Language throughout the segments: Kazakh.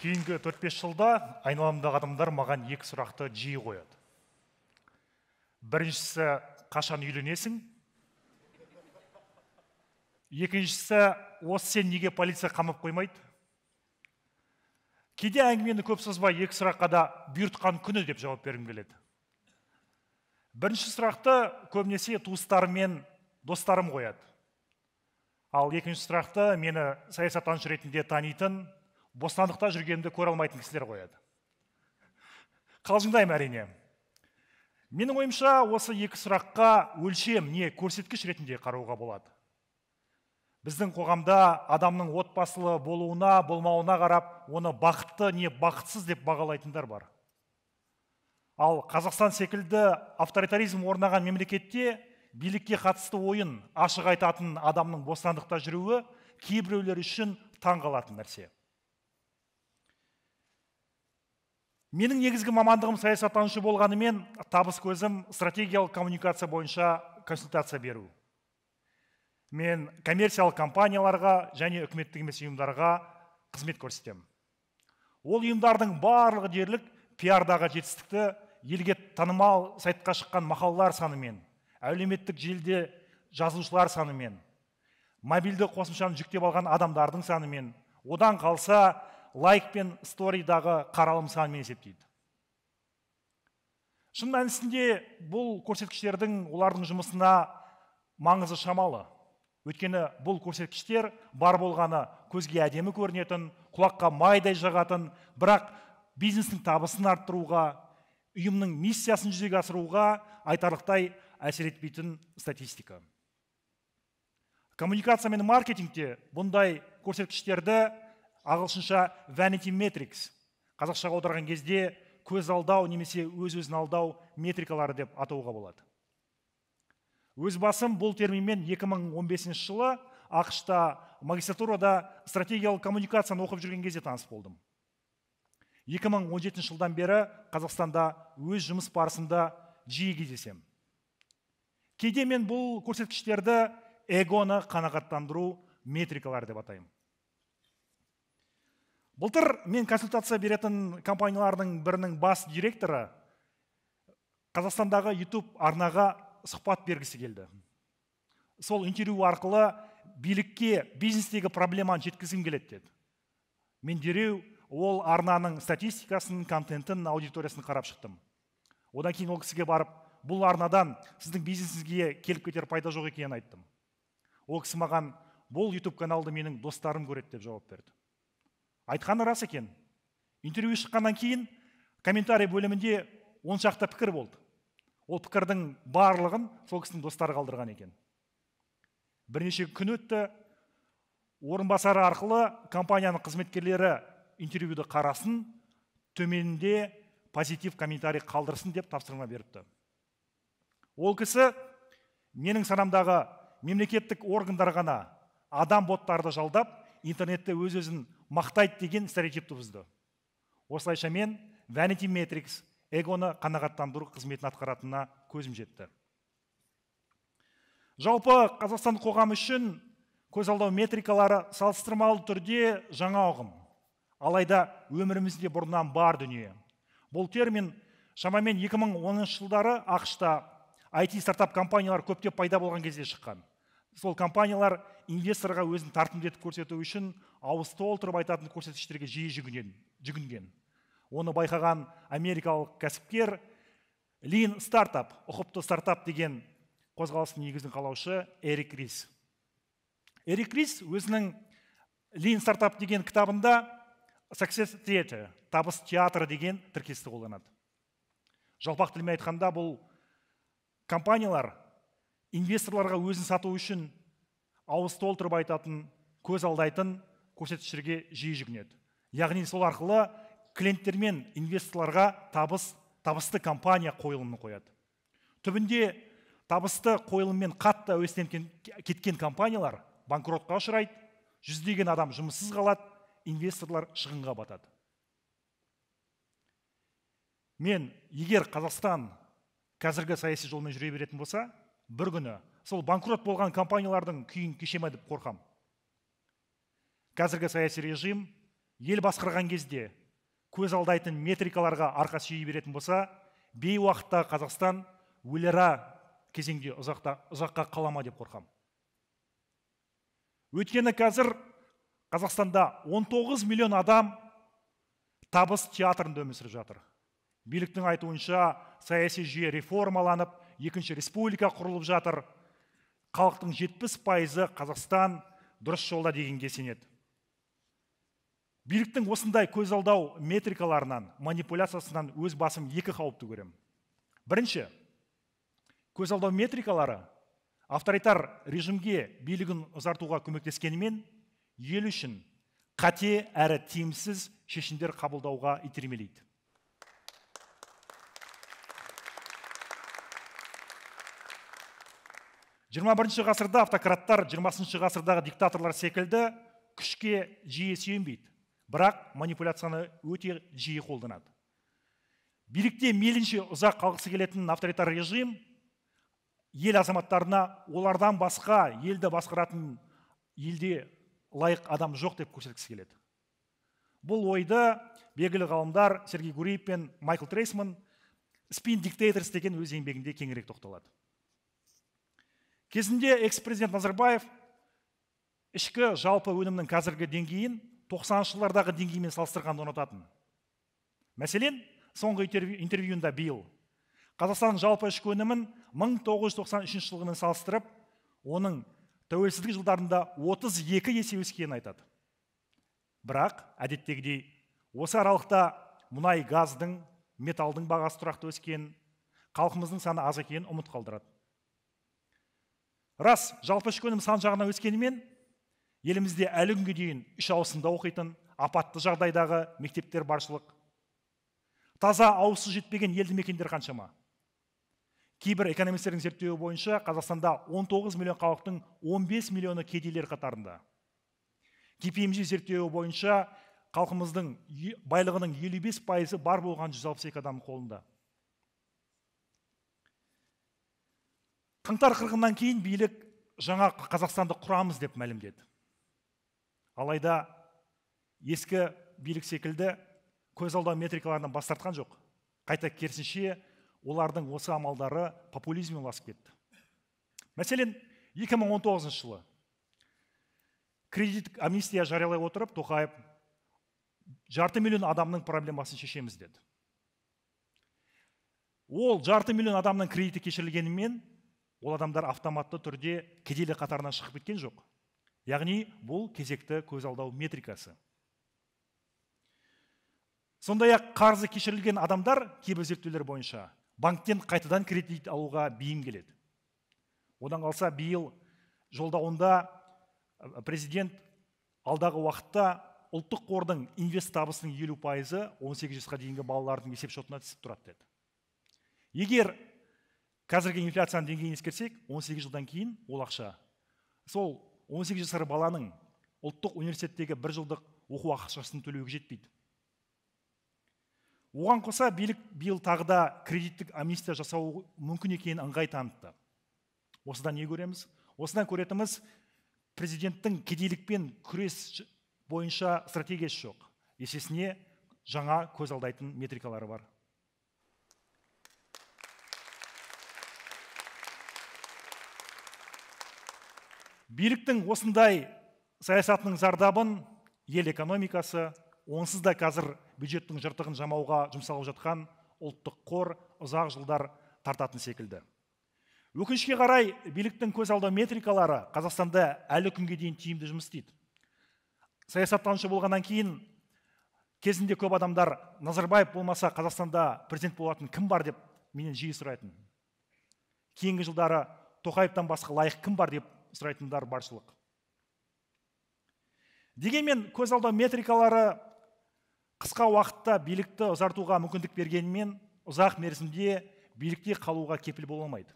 кейінгі төрт бес жылда айналамдағы адамдар маған екі сұрақты жиі қояды біріншісі қашан үйленесің екіншісі осы сен неге полиция қамап қоймайды кейде әңгімені көп созбай екі сұраққа да бұйыртқан күні деп жауап бергім келеді бірінші сұрақты көбінесе туыстарым мен достарым қояды ал екінші сұрақты мені саясаттанушы ретінде танитын бостандықта жүргенімді көре алмайтын кісілер қояды қалжыңдаймын әрине менің ойымша осы екі сұраққа өлшем не көрсеткіш ретінде қарауға болады біздің қоғамда адамның отбасылы болуына болмауына қарап оны бақытты не бақытсыз деп бағалайтындар бар ал қазақстан секілді авторитаризм орнаған мемлекетте билікке қатысты ойын ашық айтатын адамның бостандықта жүруі кейбіреулер үшін таңғалатын нәрсе менің негізгі мамандығым саясаттанушы болғанымен табыс көзім стратегиялық коммуникация бойынша консультация беру мен коммерциялық компанияларға және үкіметтік емес ұйымдарға қызмет көрсетемін ол ұйымдардың барлығы дерлік пиардағы жетістікті елге танымал сайтқа шыққан мақалалар санымен әлеуметтік желіде жазылушылар санымен мобильді қосымшаны жүктеп алған адамдардың санымен одан қалса лайк пен сторидағы қаралым санымен есептейді шын мәнісінде бұл көрсеткіштердің олардың жұмысына маңызы шамалы өйткені бұл көрсеткіштер бар болғаны көзге әдемі көрінетін құлаққа майдай жағатын бірақ бизнестің табысын арттыруға ұйымның миссиясын жүзеге асыруға айтарлықтай әсер етпейтін статистика коммуникация мен маркетингте бұндай көрсеткіштерді ағылшынша vanity metrics қазақшаға аударған кезде көз алдау немесе өз өзін алдау метрикалары деп атауға болады өз басым бұл терминмен 2015 жылы ақшта магистратурада стратегиялық коммуникацияны оқып жүрген кезде таныс болдым 2017 жылдан бері қазақстанда өз жұмыс барысында жиі кездесемін кейде мен бұл көрсеткіштерді эгоны қанағаттандыру метрикалары деп атаймын былтыр мен консультация беретін компаниялардың бірінің бас директоры қазақстандағы YouTube арнаға сұхбат бергісі келді сол интервью арқылы билікке бизнестегі проблеманы жеткізгім келеді деді мен дереу ол арнаның статистикасын контентін аудиториясын қарап шықтым одан кейін ол кісіге барып бұл арнадан сіздің бизнесіңізге келіп кетер пайда жоқ екенін айттым ол кісі маған бұл ютуб каналды менің достарым көреді деп жауап берді айтқаны рас екен интервью шыққаннан кейін комментарий бөлімінде он шақты пікір болды ол пікірдің барлығын сол кісінің достары қалдырған екен бірнеше күн өтті орынбасары арқылы компанияның қызметкерлері интервьюді қарасын төменінде позитив комментарий қалдырсын деп тапсырма беріпті ол кісі менің санамдағы мемлекеттік органдар ғана адам боттарды жалдап интернетте өз өзін мақтайды деген стереотипті бұзды осылайша мен vanity metrics эгоны қанағаттандыру қызметін атқаратынына көзім жетті жалпы қазақстан қоғамы үшін көз алдау метрикалары салыстырмалы түрде жаңа ұғым алайда өмірімізде бұрыннан бар дүние бұл термин шамамен 2010 жылдары ақшта IT стартап компаниялар көптеп пайда болған кезде шыққан сол компаниялар инвесторға өзін тартымды етіп көрсету үшін ауыз толтырып айтатын көрсеткіштерге жиі жүгінген, жүгінген оны байқаған америкалық кәсіпкер лин стартап ұқыпты стартап деген қозғалыстың негізін қалаушы эрик рис эрик рис өзінің лин стартап деген кітабында success theater табыс театры деген тіркесті қолданады жалпақ тілмен айтқанда бұл компаниялар инвесторларға өзін сату үшін ауыз толтырып айтатын көз алдайтын көрсеткіштерге жиі жүгінеді яғни сол арқылы клиенттер мен инвесторларға табыс табысты компания қойылымын қояды түбінде табысты қойылыммен қатты әуестеніп кеткен компаниялар банкротқа ұшырайды жүздеген адам жұмыссыз қалады инвесторлар шығынға батады мен егер қазақстан қазіргі саяси жолмен жүре беретін болса бір күні сол банкрот болған компаниялардың күйін кеше деп қорқам. қазіргі саяси режим ел басқарған кезде көз алдайтын метрикаларға арқа сүйей беретін болса бейуақытта қазақстан өлера кезеңде ұзақта, ұзаққа қалама деп қорқам. өйткені қазір қазақстанда 19 миллион адам табыс театрында өмір сүріп жатыр биліктің айтуынша саяси жүйе реформаланып екінші республика құрылып жатыр халықтың 70 пайызы қазақстан дұрыс жолда дегенге сенеді биліктің осындай көз алдау метрикаларынан манипуляциясынан өз басым екі қауіпті көремін бірінші көз алдау метрикалары авторитар режимге билігін ұзартуға көмектескенімен ел үшін қате әрі тиімсіз шешімдер қабылдауға итермелейді жиырма бірінші ғасырда автократтар жиырмасыншы ғасырдағы диктаторлар секілді күшке жиі сүйенбейді бірақ манипуляцияны өте жиі қолданады билікте мейлінше ұзақ қалғысы келетін авторитар режим ел азаматтарына олардан басқа елді басқаратын елде лайық адам жоқ деп көрсеткісі келеді бұл ойды белгілі ғалымдар сергей гуриев пен майкл трейсман спин диктейторс деген өз еңбегінде кеңірек тоқталады кезінде экс президент назарбаев ішкі жалпы өнімнің қазіргі деңгейін 90 жылдардағы деңгеймен салыстырғанды ұнататын мәселен соңғы интервьюында биыл қазақстан жалпы ішкі өнімін 1993 жылғымен салыстырып оның тәуелсіздік жылдарында 32 есе өскенін айтады бірақ әдеттегідей осы аралықта мұнай газдың металдың бағасы тұрақты өскен халқымыздың саны аз екенін ұмыт қалдырады рас жалпы ішкі өнім сан жағынан өскенімен елімізде әлі күнге дейін үш ауысымда оқитын апатты жағдайдағы мектептер баршылық таза ауызсу жетпеген елді мекендер қаншама кейбір экономистердің зерттеуі бойынша қазақстанда 19 миллион халықтың 15 миллионы кедейлер қатарында kpmg зерттеуі бойынша халқымыздың байлығының 55 пайызы бар болған 162 адам қолында қаңтар қырғыннан кейін билік жаңа қазақстанды құрамыз деп мәлімдеді алайда ескі билік секілді көз алдау метрикаларынан бас жоқ қайта керісінше олардың осы амалдары популизмге ұласып кетті мәселен 2019 жылы кредит амнистия жариялай отырып тоқаев жарты миллион адамның проблемасын шешеміз деді ол жарты миллион адамның кредиті кешірілгенімен ол адамдар автоматты түрде кедейлік қатарынан шығып кеткен жоқ яғни бұл кезекті көз алдау метрикасы сондай ақ қарызы кешірілген адамдар кейбір зерттеулер бойынша банктен қайтадан кредит алуға бейім келеді одан қалса биыл жолдауында президент алдағы уақытта ұлттық қордың инвест табысының елу пайызы сегіз жасқа дейінгі балалардың есеп шотына түсіп тұрады деді егер қазіргі инфляцияның деңгейін ескерсек 18 жылдан кейін ол ақша сол 18 жасар баланың ұлттық университеттегі бір жылдық оқу ақшасын төлеуге жетпейді оған қоса билік биыл тағы да кредиттік амнистия жасау мүмкін екенін ыңғай танытты осыдан не көреміз осыдан көретініміз президенттің кедейлікпен күрес бойынша стратегиясы жоқ есесіне жаңа көз алдайтын метрикалары бар биліктің осындай саясатының зардабын ел экономикасы онсыз да қазір бюджеттің жыртығын жамауға жұмсалып жатқан ұлттық қор ұзақ жылдар тартатын секілді өкінішке қарай биліктің көз алдау метрикалары қазақстанда әлі күнге дейін тиімді жұмыс істейді саясаттанушы болғаннан кейін кезінде көп адамдар назарбаев болмаса қазақстанда президент болатын кім бар деп менен жиі сұрайтын кейінгі жылдары тоқаевтан басқа лайық кім бар деп сұрайтындар баршылық дегенмен көз алдау метрикалары қысқа уақытта билікті ұзартуға мүмкіндік бергенімен ұзақ мерзімде билікте қалуға кепіл бола алмайды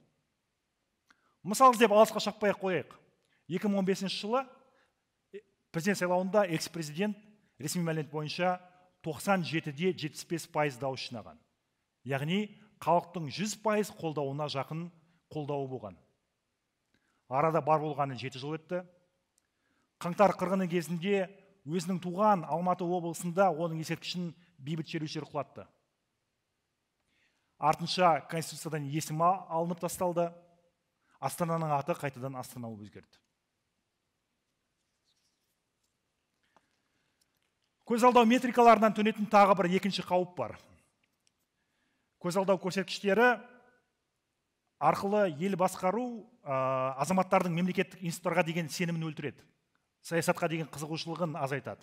мысал іздеп алысқа шақпай ақ қояйық 2015 жылы э, президент сайлауында экс президент ресми мәлімет бойынша 97 жетпіс бес пайыз дауыс жинаған яғни халықтың 100 пайыз қолдауына жақын қолдауы болған арада бар болғаны жеті жыл өтті қаңтар қырғыны кезінде өзінің туған алматы облысында оның ескерткішін бейбіт шерушілер құлатты артынша конституциядан есім алынып тасталды астананың аты қайтадан астана болып өзгерді алдау метрикаларынан төнетін тағы бір екінші қауіп бар алдау көрсеткіштері арқылы ел басқару ә, азаматтардың мемлекеттік институттарға деген сенімін өлтіреді саясатқа деген қызығушылығын азайтады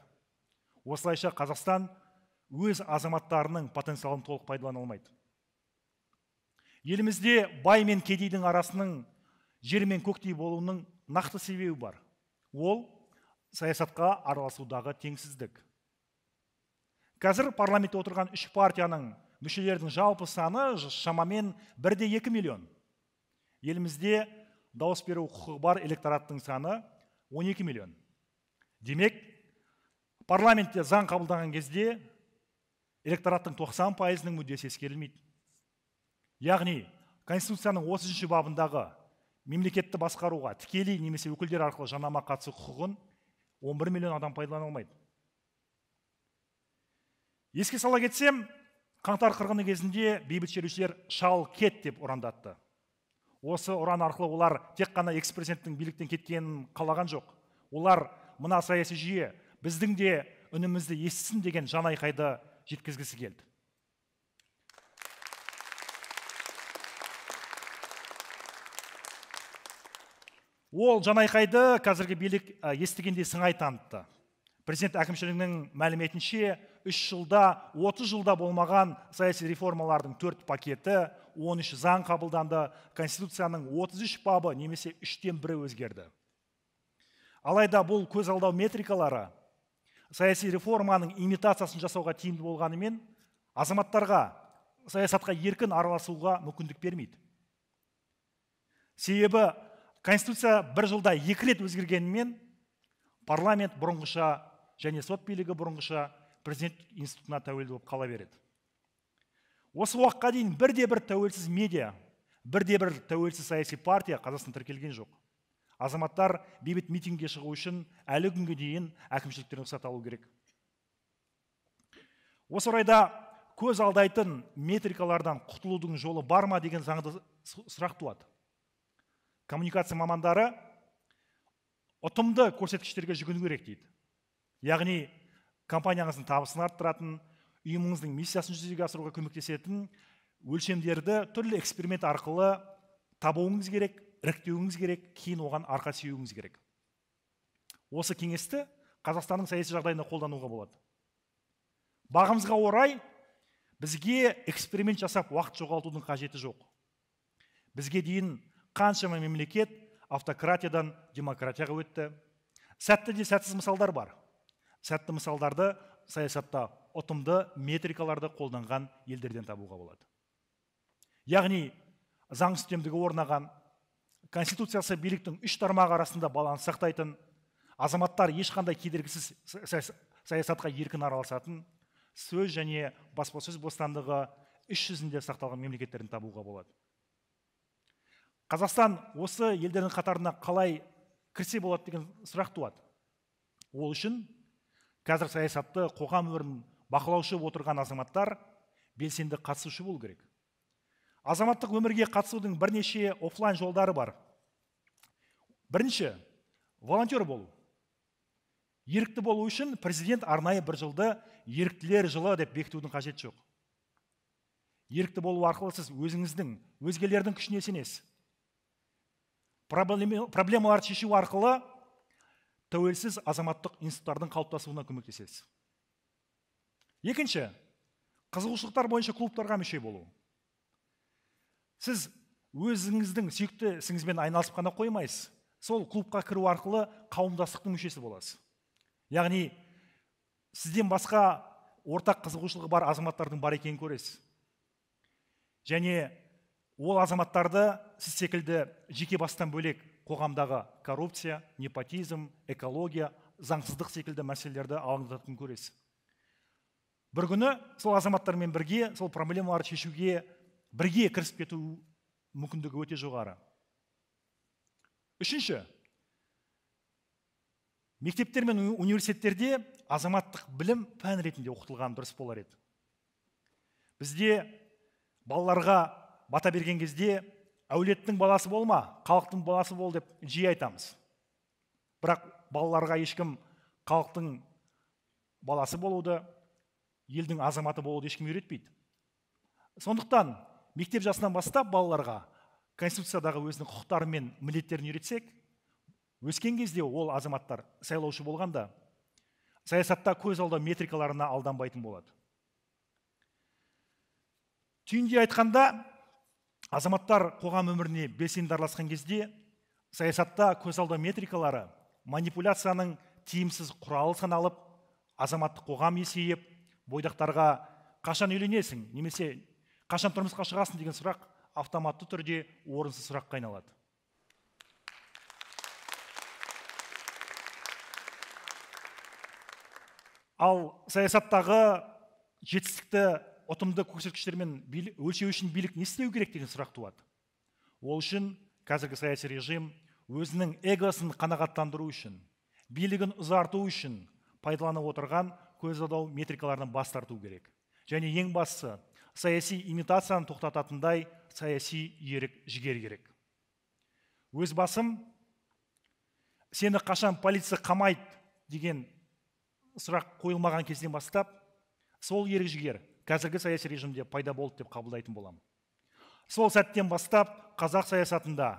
осылайша қазақстан өз азаматтарының потенциалын толық пайдалана алмайды елімізде бай мен кедейдің арасының жер мен көктей болуының нақты себебі бар ол саясатқа араласудағы теңсіздік қазір парламентте отырған үш партияның мүшелердің жалпы саны шамамен бірде екі миллион елімізде дауыс беру құқығы бар электораттың саны 12 миллион демек парламентте заң қабылдаған кезде электораттың 90 пайызының мүддесі ескерілмейді яғни конституцияның 30 бабындағы мемлекетті басқаруға тікелей немесе өкілдер арқылы жанама қатысу құқығын 11 миллион адам пайдалана алмайды еске сала кетсем қаңтар қырғыны кезінде бейбіт шерушілер шал кет деп ұрандатты осы ұран арқылы олар тек қана экс президенттің биліктен кеткенін қалаған жоқ олар мына саяси жүйе біздің де үнімізді естісін деген жан айқайды жеткізгісі келді ол жанайқайды қазіргі билік естігенде сыңай танытты президент әкімшілігінің мәліметінше үш жылда 30 жылда болмаған саяси реформалардың төрт пакеті 13 заң қабылданды конституцияның 33 бабы немесе үштен бірі өзгерді алайда бұл көз алдау метрикалары саяси реформаның имитациясын жасауға тиімді болғанымен азаматтарға саясатқа еркін араласуға мүмкіндік бермейді себебі конституция бір жылда екі рет өзгергенімен парламент бұрынғыша және сот билігі бұрынғыша президент институтына тәуелді болып қала береді осы уақытқа дейін бірде бір тәуелсіз медиа бірде бір тәуелсіз саяси партия қазақстанда тіркелген жоқ азаматтар бейбіт митингке шығу үшін әлі күнге дейін әкімшіліктен рұқсат алу керек осы орайда көз алдайтын метрикалардан құтылудың жолы бар ма деген заңды сұрақ туады коммуникация мамандары ұтымды көрсеткіштерге жүгіну керек дейді яғни компанияңыздың табысын арттыратын ұйымыңыздың миссиясын жүзеге асыруға көмектесетін өлшемдерді түрлі эксперимент арқылы табуыңыз керек іріктеуіңіз керек кейін оған арқа сүйеуіңіз керек осы кеңесті қазақстанның саяси жағдайында қолдануға болады бағымызға орай бізге эксперимент жасап уақыт жоғалтудың қажеті жоқ бізге дейін қаншама мемлекет автократиядан демократияға өтті сәтті де сәтсіз мысалдар бар сәтті мысалдарды саясатта ұтымды метрикаларды қолданған елдерден табуға болады яғни заң үстемдігі орнаған конституциясы биліктің үш тармағы арасында баланс сақтайтын азаматтар ешқандай кедергісіз саясатқа еркін араласатын сөз және баспасөз бостандығы іс жүзінде сақталған мемлекеттерін табуға болады қазақстан осы елдердің қатарына қалай кірсе болады деген сұрақ туады ол үшін қазір саясатты қоғам өмірін бақылаушы отырған азаматтар белсенді қатысушы болу керек азаматтық өмірге қатысудың бірнеше офлайн жолдары бар бірінші волонтер болу ерікті болу үшін президент арнайы бір жылды еріктілер жылы деп бекітудің қажеті жоқ ерікті болу арқылы сіз өзіңіздің өзгелердің күшіне сенесіз проблемаларды шешу арқылы тәуелсіз азаматтық институттардың қалыптасуына көмектесесіз екінші қызығушылықтар бойынша клубтарға мүше болу сіз өзіңіздің сүйікті ісіңізбен айналысып қана қоймайсыз сол клубқа кіру арқылы қауымдастықтың мүшесі боласыз яғни сізден басқа ортақ қызығушылығы бар азаматтардың бар екенін көресіз және ол азаматтарды сіз секілді жеке бастан бөлек қоғамдағы коррупция непотизм экология заңсыздық секілді мәселелерді алаңдататынын көресіз бір күні сол азаматтармен бірге сол проблемаларды шешуге бірге кірісіп кету мүмкіндігі өте жоғары үшінші мектептер мен университеттерде азаматтық білім пән ретінде оқытылған дұрыс болар еді бізде балаларға бата берген кезде әулеттің баласы болма халықтың баласы бол деп жиі айтамыз бірақ балаларға ешкім халықтың баласы болуды елдің азаматы болуды ешкім үйретпейді сондықтан мектеп жасынан бастап балаларға конституциядағы өзінің құқықтары мен міндеттерін үйретсек өскен кезде ол азаматтар сайлаушы болғанда саясатта көз алдау метрикаларына алданбайтын болады түйіндей айтқанда азаматтар қоғам өміріне белсенді араласқан кезде саясатта көз алдау метрикалары манипуляцияның тиімсіз құралы саналып азаматтық қоғам есейіп бойдақтарға қашан үйленесің немесе қашан тұрмысқа шығасың деген сұрақ автоматты түрде орынсыз сұраққа айналады ал саясаттағы жетістікті ұтымды көрсеткіштермен өлшеу үшін билік не істеу керек деген сұрақ туады ол үшін қазіргі саяси режим өзінің эгосын қанағаттандыру үшін билігін ұзарту үшін пайдаланып отырған көз адау метрикаларынан бас тарту керек және ең бастысы саяси имитацияны тоқтататындай саяси ерік жігер керек өз басым сені қашан полиция қамайды деген сұрақ қойылмаған кезден бастап сол ерік жігер қазіргі саяси режимде пайда болды деп қабылдайтын боламын сол сәттен бастап қазақ саясатында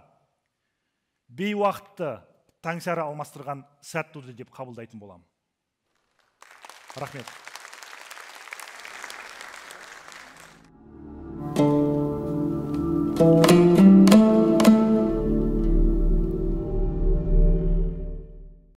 бейуақытты таңсәрі алмастырған сәт туды деп қабылдайтын боламын рахмет